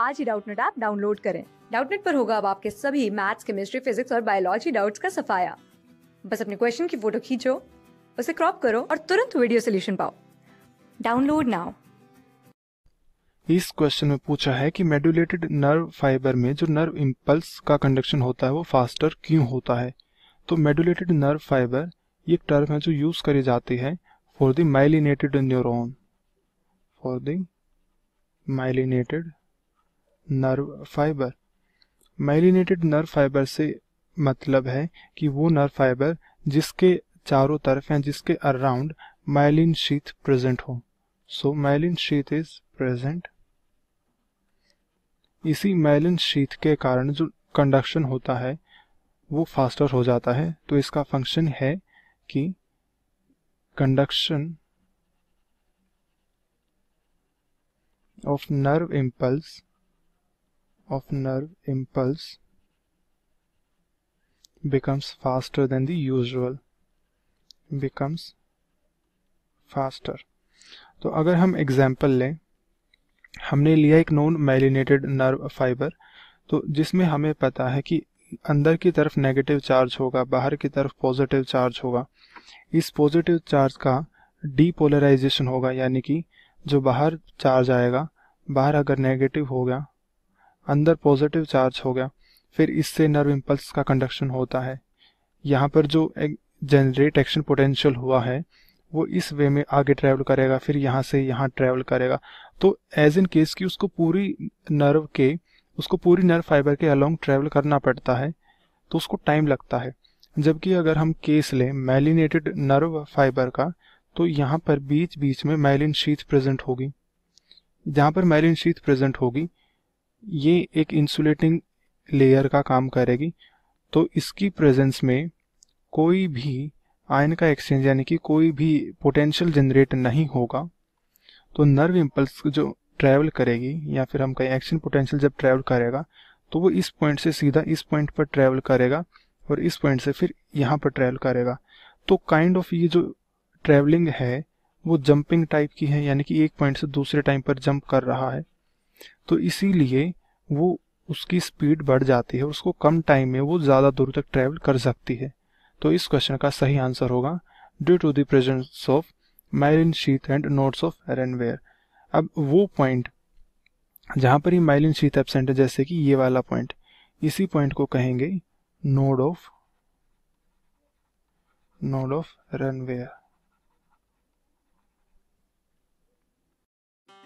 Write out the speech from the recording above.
आज ही Doubtnut app download करें डाउटनेट पर होगा अब आपके सभी मैथ्स केमिस्ट्री फिजिक्स और बायोलॉजी डाउट्स का सफाया बस अपने क्वेश्चन की फोटो खींचो उसे क्रॉप करो और तुरंत वीडियो सोल्यूशन पाओ डाउनलोड नाउ इस क्वेश्चन में पूछा है कि मेडुलेटेड नर्व फाइबर में जो नर्व इम्पल्स का कंडक्शन होता है वो फास्टर क्यों होता है तो मेडुलेटेड नर्व फाइबर ये टर्म है जो यूज करी जाती है for the myelinated neuron for the myelinated nerve fibre myelinated nerve fibre से मतलब है कि वो नर्व फाइबर जिसके चारों तरफ या जिसके अराउंड माइलिन शीथ प्रेजेंट हो so myelin sheath is present इसी माइलिन शीत के कारण जो कंडक्शन होता है वो फास्टर हो जाता है तो इसका फंक्शन है कि conduction of nerve impulse of nerve impulse becomes faster than the usual becomes faster तो अगर हम एग्जाम्पल लें हमने लिया एक नॉन मैलिनेटेड नर्व फाइबर तो जिसमें हमें पता है कि अंदर की तरफ नेगेटिव चार्ज होगा बाहर की तरफ पॉजिटिव चार्ज होगा इस पॉजिटिव चार्ज का डीपोलराइजेशन होगा यानी कि जो बाहर चार्ज आएगा बाहर अगर नेगेटिव होगा अंदर पॉजिटिव चार्ज हो गया फिर इससे नर्व इम्पल्स का कंडक्शन होता है यहाँ पर जो जनरेट एक्शन पोटेंशियल हुआ है वो इस वे में आगे ट्रैवल करेगा फिर यहाँ से यहाँ ट्रैवल करेगा तो एज इन केस कि उसको पूरी नर्व के उसको पूरी नर्व फाइबर के अलोंग ट्रैवल करना पड़ता है तो उसको टाइम लगता है जबकि अगर हम केस लें मैलिनेटेड नर्व फाइबर का तो यहाँ पर बीच बीच में मैलिन शीत प्रेजेंट होगी जहाँ पर मैलिन शीत प्रेजेंट होगी ये एक इंसुलेटिंग लेयर का काम करेगी तो इसकी प्रेजेंस में कोई भी आयन का एक्सचेंज यानी कि कोई भी पोटेंशियल जनरेट नहीं होगा तो नर्व इम्पल्स जो ट्रैवल करेगी या फिर हम कहें एक्शन पोटेंशियल जब ट्रैवल करेगा तो वो इस पॉइंट से सीधा इस पॉइंट पर ट्रैवल करेगा और इस पॉइंट से फिर यहाँ पर ट्रैवल करेगा तो काइंड kind ऑफ of ये जो ट्रैवलिंग है वो जंपिंग टाइप की है यानी कि एक पॉइंट से दूसरे टाइम पर जंप कर रहा है तो इसीलिए वो उसकी स्पीड बढ़ जाती है उसको कम टाइम में वो ज़्यादा दूर तक ट्रैवल कर सकती है तो इस क्वेश्चन का सही आंसर होगा due to the presence of myelin sheath and nodes of Ranvier अब वो पॉइंट जहाँ पर ही माइलिन शीत एबसेंट है जैसे कि ये वाला पॉइंट इसी पॉइंट को कहेंगे नोड ऑफ नोड ऑफ रनवेयर